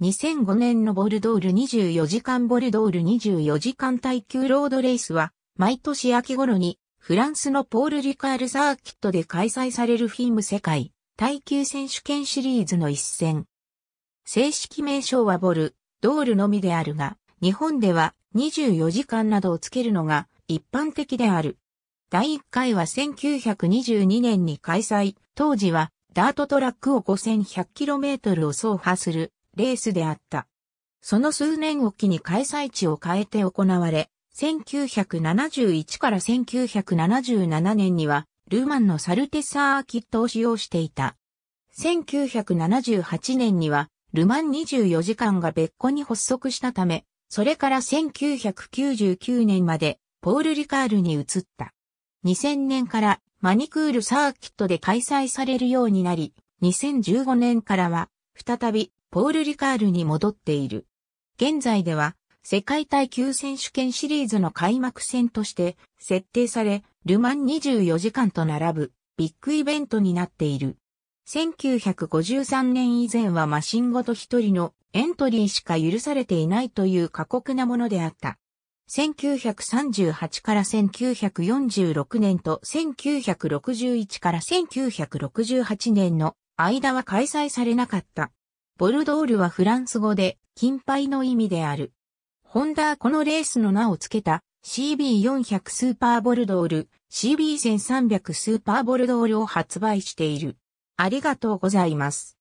2005年のボルドール24時間ボルドール24時間耐久ロードレースは、毎年秋頃に、フランスのポール・リカールサーキットで開催されるフィーム世界耐久選手権シリーズの一戦。正式名称はボル、ドールのみであるが、日本では24時間などをつけるのが一般的である。第1回は1922年に開催、当時はダートトラックを 5100km を走破するレースであった。その数年おきに開催地を変えて行われ、1971から1977年には、ルーマンのサルテサーキットを使用していた。1978年には、ルマン24時間が別個に発足したため、それから1999年まで、ポール・リカールに移った。2000年からマニクールサーキットで開催されるようになり、2015年からは、再びポール・リカールに戻っている。現在では、世界耐久選手権シリーズの開幕戦として設定され、ルマン24時間と並ぶビッグイベントになっている。1953年以前はマシンごと一人のエントリーしか許されていないという過酷なものであった。1938から1946年と1961から1968年の間は開催されなかった。ボルドールはフランス語で、金牌の意味である。ホンダはこのレースの名を付けた CB400 スーパーボルドール、CB1300 スーパーボルドールを発売している。ありがとうございます。